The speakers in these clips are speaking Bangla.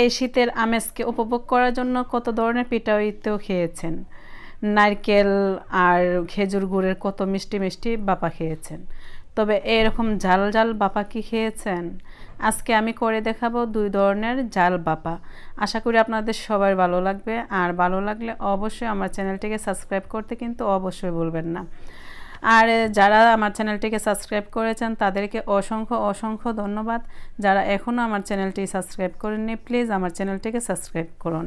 এই শীতের আমেজকে উপভোগ করার জন্য কত ধরনের পিঠাইতেও খেয়েছেন নারকেল আর খেজুর গুড়ের কত মিষ্টি মিষ্টি বাপা খেয়েছেন তবে এরকম ঝাল ঝাল বাপা কি খেয়েছেন আজকে আমি করে দেখাবো দুই ধরনের জাল বাপা আশা করি আপনাদের সবার ভালো লাগবে আর ভালো লাগলে অবশ্যই আমার চ্যানেলটিকে সাবস্ক্রাইব করতে কিন্তু অবশ্যই বলবেন না আর যারা আমার চ্যানেলটিকে সাবস্ক্রাইব করেছেন তাদেরকে অসংখ্য অসংখ্য ধন্যবাদ যারা এখনও আমার চ্যানেলটি সাবস্ক্রাইব করেননি প্লিজ আমার চ্যানেলটিকে সাবস্ক্রাইব করুন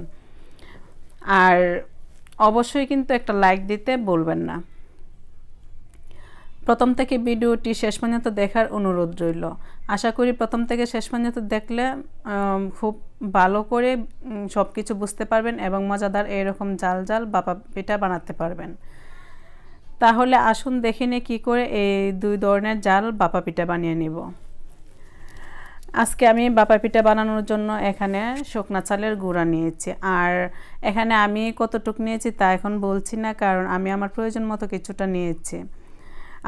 আর অবশ্যই কিন্তু একটা লাইক দিতে বলবেন না প্রথম থেকে ভিডিওটি শেষ পর্যন্ত দেখার অনুরোধ রইল আশা করি প্রথম থেকে শেষ পর্যন্ত দেখলে খুব ভালো করে সব কিছু বুঝতে পারবেন এবং মজাদার এরকম জাল জাল বাপা পিঠা বানাতে পারবেন তাহলে আসুন দেখে নিয়ে কী করে এই দুই ধরনের জাল বাপা পিঠা বানিয়ে নেব আজকে আমি বাপা পিঠা বানানোর জন্য এখানে শুকনা চালের গুঁড়া নিয়েছি আর এখানে আমি কতটুক নিয়েছি তা এখন বলছি না কারণ আমি আমার প্রয়োজন মতো কিছুটা নিয়েছি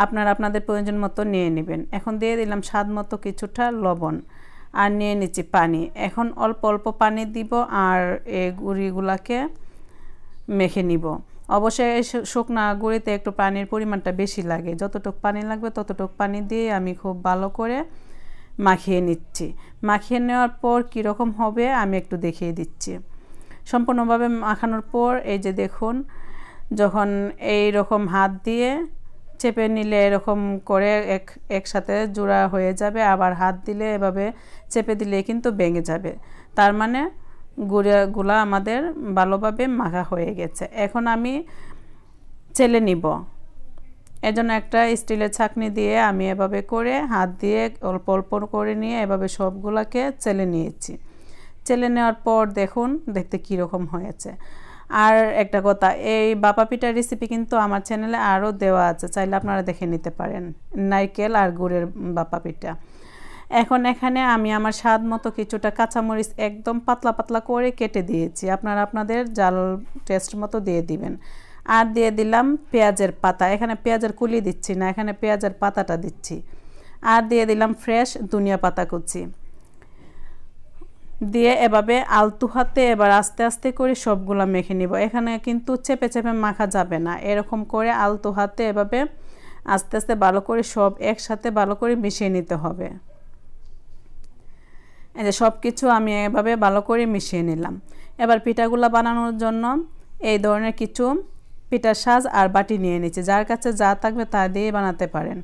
আপনার আপনাদের প্রয়োজন মতো নিয়ে নেবেন এখন দিয়ে দিলাম স্বাদ মতো কিছুটা লবণ আর নিয়ে নিচ্ছি পানি এখন অল্প অল্প পানি দিব আর এই গুঁড়িগুলাকে মেখে নিব অবশ্যই শুকনা গুঁড়িতে একটু পানির পরিমাণটা বেশি লাগে যতটুক পানি লাগবে ততটুক পানি দিয়ে আমি খুব ভালো করে মাখিয়ে নিচ্ছি মাখিয়ে নেওয়ার পর কীরকম হবে আমি একটু দেখিয়ে দিচ্ছি সম্পূর্ণভাবে মাখানোর পর এই যে দেখুন যখন এই রকম হাত দিয়ে চেপে নিলে এরকম করে এক একসাথে জোড়া হয়ে যাবে আবার হাত দিলে এভাবে চেপে দিলে কিন্তু ভেঙে যাবে তার মানে গুঁড়াগুলা আমাদের ভালোভাবে মাখা হয়ে গেছে এখন আমি চেলে নিব এজন্য একটা স্টিলের ছাকনি দিয়ে আমি এভাবে করে হাত দিয়ে অল্প অল্প করে নিয়ে এভাবে সবগুলাকে চেলে নিয়েছি চেলে নেওয়ার পর দেখুন দেখতে কীরকম হয়েছে আর একটা কথা এই বাপা পিঠার রেসিপি কিন্তু আমার চ্যানেলে আরও দেওয়া আছে চাইলে আপনারা দেখে নিতে পারেন নারকেল আর গুড়ের বাপা পিঠা এখন এখানে আমি আমার স্বাদ মতো কিছুটা কাঁচামরিচ একদম পাতলা পাতলা করে কেটে দিয়েছি আপনারা আপনাদের জাল টেস্ট মতো দিয়ে দিবেন আর দিয়ে দিলাম পেঁয়াজের পাতা এখানে পেঁয়াজের কুলি দিচ্ছি না এখানে পেঁয়াজের পাতাটা দিচ্ছি আর দিয়ে দিলাম ফ্রেশ দুনিয়া পাতা কুচি দিয়ে এভাবে আলতু হাতে এবার আস্তে আস্তে করে সবগুলো মেখে নিব এখানে কিন্তু চেপে চেপে মাখা যাবে না এরকম করে আলতু হাতে এভাবে আস্তে আস্তে ভালো করে সব একসাথে ভালো করে মিশিয়ে নিতে হবে এই যে সব কিছু আমি এভাবে ভালো করে মিশিয়ে নিলাম এবার পিঠাগুলো বানানোর জন্য এই ধরনের কিছু পিঠার সাজ আর বাটি নিয়ে নিচ্ছে যার কাছে যা থাকবে তা দিয়ে বানাতে পারেন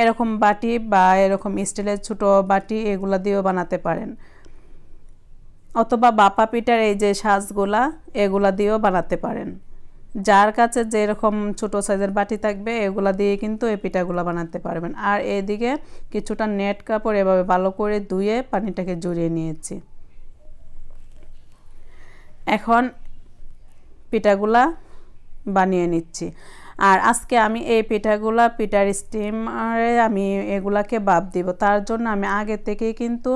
এরকম বাটি বা এরকম স্টিলের ছোট বাটি এগুলো দিয়েও বানাতে পারেন অথবা বাপা পিঠার এই যে সাজগুলা এগুলা দিয়েও বানাতে পারেন যার কাছে যেরকম ছোটো সাইজের বাটি থাকবে এগুলা দিয়ে কিন্তু এই পিঠাগুলো বানাতে পারবেন আর এদিকে কিছুটা নেট কাপড় এভাবে ভালো করে ধুয়ে পানিটাকে জড়িয়ে নিয়েছি এখন পিঠাগুলা বানিয়ে নিচ্ছি আর আজকে আমি এই পিঠাগুলা পিঠার স্টিমারে আমি এগুলাকে বাপ দিব তার জন্য আমি আগে থেকেই কিন্তু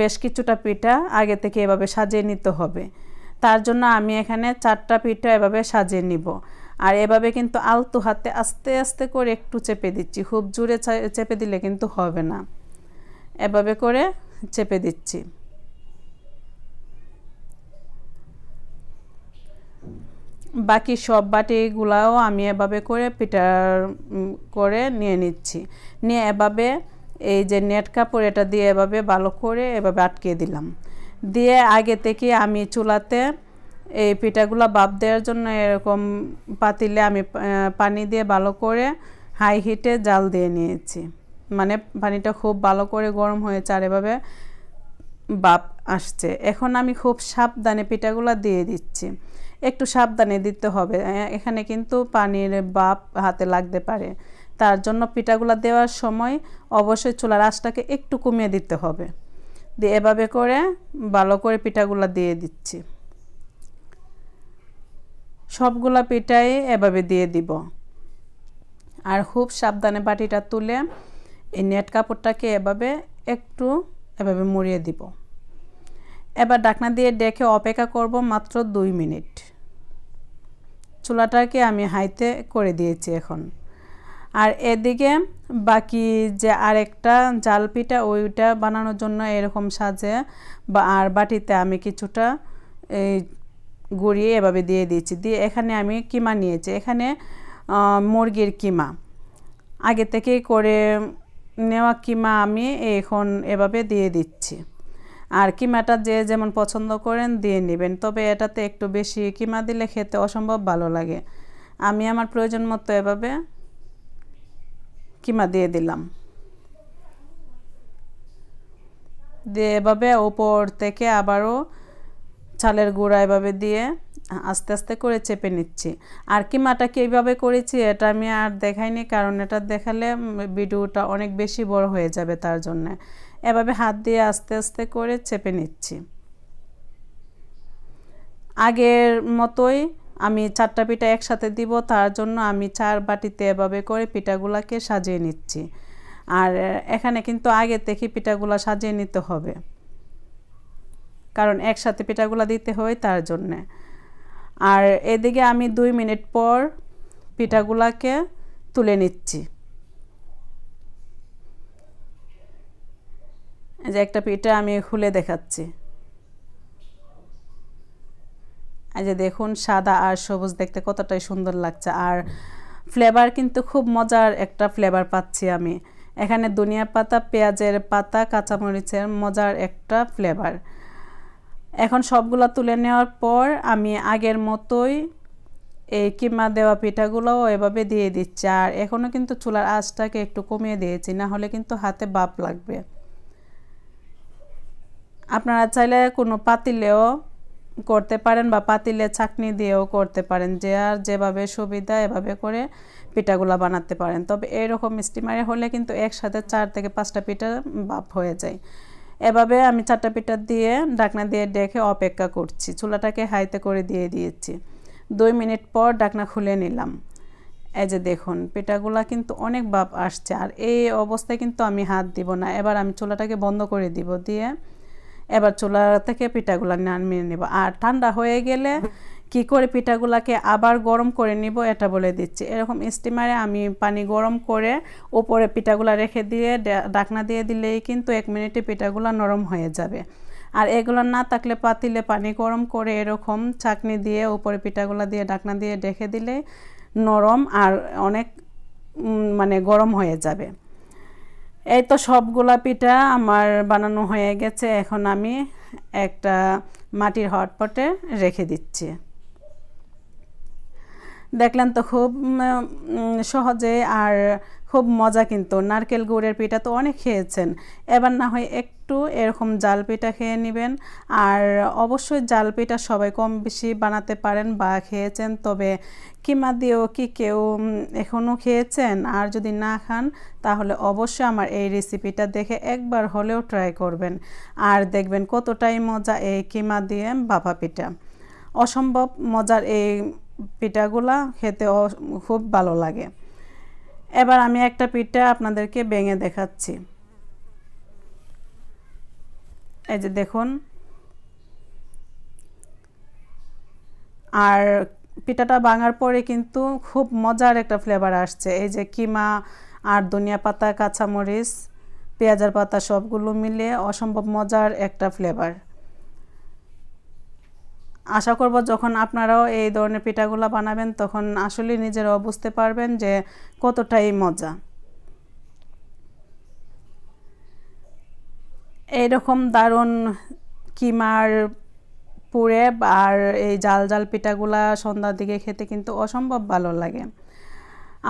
বেশ কিছুটা পিঠা আগে থেকে এভাবে সাজিয়ে নিতে হবে তার জন্য আমি এখানে চারটা পিঠা এভাবে সাজিয়ে নিব আর এভাবে কিন্তু আলতু হাতে আস্তে আস্তে করে একটু চেপে দিচ্ছি খুব জোরে চেপে দিলে কিন্তু হবে না এভাবে করে চেপে দিচ্ছি বাকি সব বাটিগুলাও আমি এভাবে করে পিটার করে নিয়ে নিচ্ছি নিয়ে এভাবে এই যে নেট কাপড় এটা দিয়ে এভাবে ভালো করে এভাবে আটকে দিলাম দিয়ে আগে থেকে আমি চুলাতে এই পিঠাগুলো বাপ দেওয়ার জন্য এরকম পাতিলে আমি পানি দিয়ে ভালো করে হাই হিটে জাল দিয়ে নিয়েছি মানে পানিটা খুব ভালো করে গরম হয়েছে আর এভাবে বাপ আসছে এখন আমি খুব সাবধানে পিঠাগুলো দিয়ে দিচ্ছি একটু সাবধানে দিতে হবে এখানে কিন্তু পানির বাপ হাতে লাগতে পারে তার জন্য পিঠাগুলো দেওয়ার সময় অবশ্যই চুলার আঁচটাকে একটু কমিয়ে দিতে হবে দিয়ে এভাবে করে ভালো করে পিঠাগুলা দিয়ে দিচ্ছি সবগুলা পিঠাই এভাবে দিয়ে দিব আর খুব সাবধানে বাটিটা তুলে এই নেট কাপড়টাকে এভাবে একটু এভাবে মুড়িয়ে দিব এবার ডাকনা দিয়ে ডেকে অপেক্ষা করব মাত্র দুই মিনিট চুলাটাকে আমি হাইতে করে দিয়েছি এখন আর এদিকে বাকি যে আরেকটা জাল পিঠা ওইটা বানানোর জন্য এরকম সাজে বা আর বাটিতে আমি কিছুটা এই গুঁড়িয়ে এভাবে দিয়ে দিয়েছি দিয়ে এখানে আমি কিমা নিয়েছি এখানে মুরগির কিমা আগে থেকে করে নেওয়া কিমা আমি এখন এভাবে দিয়ে দিচ্ছি আর কিমাটা যে যেমন পছন্দ করেন দিয়ে নেবেন তবে এটাতে একটু বেশি কিমা দিলে খেতে অসম্ভব ভালো লাগে আমি আমার প্রয়োজন মতো এভাবে কিমা দিয়ে দিলাম দিয়ে এভাবে ওপর থেকে আবারও চালের গুঁড়া এভাবে দিয়ে আস্তে আস্তে করে চেপে নিচ্ছি আর কিমাটা কীভাবে করেছি এটা আমি আর দেখাইনি কারণ এটা দেখালে ভিডিওটা অনেক বেশি বড় হয়ে যাবে তার জন্যে এভাবে হাত দিয়ে আস্তে আস্তে করে চেপে নিচ্ছি আগের মতোই আমি চারটা পিঠা একসাথে দিব তার জন্য আমি চার বাটিতে এভাবে করে পিঠাগুলাকে সাজিয়ে নিচ্ছি আর এখানে কিন্তু আগে থেকে পিঠাগুলা সাজিয়ে নিতে হবে কারণ একসাথে পিঠাগুলা দিতে হয় তার জন্যে আর এদিকে আমি দুই মিনিট পর পিঠাগুলাকে তুলে নিচ্ছি যে একটা পিঠা আমি খুলে দেখাচ্ছি যে দেখুন সাদা আর সবুজ দেখতে কতটাই সুন্দর লাগছে আর ফ্লেভার কিন্তু খুব মজার একটা ফ্লেভার পাচ্ছি আমি এখানে দুনিয়া পাতা পেঁয়াজের পাতা কাঁচামরিচের মজার একটা ফ্লেভার এখন সবগুলো তুলে নেওয়ার পর আমি আগের মতোই এই কিমা দেওয়া পিঠাগুলোও এভাবে দিয়ে দিচ্ছি আর এখনও কিন্তু চুলার আঁচটাকে একটু কমিয়ে দিয়েছি না হলে কিন্তু হাতে বাপ লাগবে আপনারা চাইলে কোনো পাতিলেও করতে পারেন বা পাতিলে চাকনি দিয়েও করতে পারেন যে আর যেভাবে সুবিধা এভাবে করে পিঠাগুলা বানাতে পারেন তবে এরকম স্টিমারে হলে কিন্তু একসাথে চার থেকে পাঁচটা পিঠা বাপ হয়ে যায় এভাবে আমি চারটা পিঠা দিয়ে ডাকনা দিয়ে ডেকে অপেক্ষা করছি চুলাটাকে হাইতে করে দিয়ে দিয়েছি দুই মিনিট পর ডাকনা খুলে নিলাম এই যে দেখুন পিঠাগুলা কিন্তু অনেক বাপ আসছে আর এই অবস্থায় কিন্তু আমি হাত দিব না এবার আমি চুলাটাকে বন্ধ করে দিব দিয়ে এবার চুলা থেকে পিঠাগুলো নামিয়ে নেব আর ঠান্ডা হয়ে গেলে কি করে পিঠাগুলাকে আবার গরম করে নিব এটা বলে দিচ্ছি এরকম স্টিমারে আমি পানি গরম করে ওপরে পিঠাগুলো রেখে দিয়ে ডাকনা দিয়ে দিলেই কিন্তু এক মিনিটে পিঠাগুলো নরম হয়ে যাবে আর এগুলো না থাকলে পাতিলে পানি গরম করে এরকম চাকনি দিয়ে উপরে পিঠাগুলো দিয়ে ডাকনা দিয়ে ডেকে দিলে নরম আর অনেক মানে গরম হয়ে যাবে এই তো সবগুলা পিঠা আমার বানানো হয়ে গেছে এখন আমি একটা মাটির হটপটে রেখে দিচ্ছি দেখলেন তো খুব সহজে আর খুব মজা কিন্তু নারকেল গুড়ের পিঠা তো অনেক খেয়েছেন এবার না হয় একটু এরকম জাল পিঠা খেয়ে নেবেন আর অবশ্যই জাল পিঠা সবাই কম বেশি বানাতে পারেন বা খেয়েছেন তবে কিমা দিয়েও কি কেউ এখনও খেয়েছেন আর যদি না খান তাহলে অবশ্যই আমার এই রেসিপিটা দেখে একবার হলেও ট্রাই করবেন আর দেখবেন কতটাই মজা এই কিমা দিয়ে বাবা পিঠা অসম্ভব মজার এই পিঠাগুলা খেতে খুব ভালো লাগে এবার আমি একটা পিঠটা আপনাদেরকে ভেঙে দেখাচ্ছি এই যে দেখুন আর পিঠাটা ভাঙার পরে কিন্তু খুব মজার একটা ফ্লেভার আসছে এই যে কিমা আর ধনিয়া পাতা কাঁচামরিচ পেঁয়াজের পাতা সবগুলো মিলে অসম্ভব মজার একটা ফ্লেভার আশা করব যখন আপনারাও এই ধরনের পিঠাগুলো বানাবেন তখন আসলে নিজেরাও বুঝতে পারবেন যে কতটাই মজা এইরকম দারুণ কিমার পুড়ে আর এই জাল জাল পিঠাগুলা সন্ধ্যার দিকে খেতে কিন্তু অসম্ভব ভালো লাগে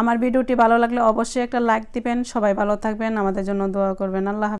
আমার ভিডিওটি ভালো লাগলে অবশ্যই একটা লাইক দিবেন সবাই ভালো থাকবেন আমাদের জন্য দোয়া করবেন আল্লাহ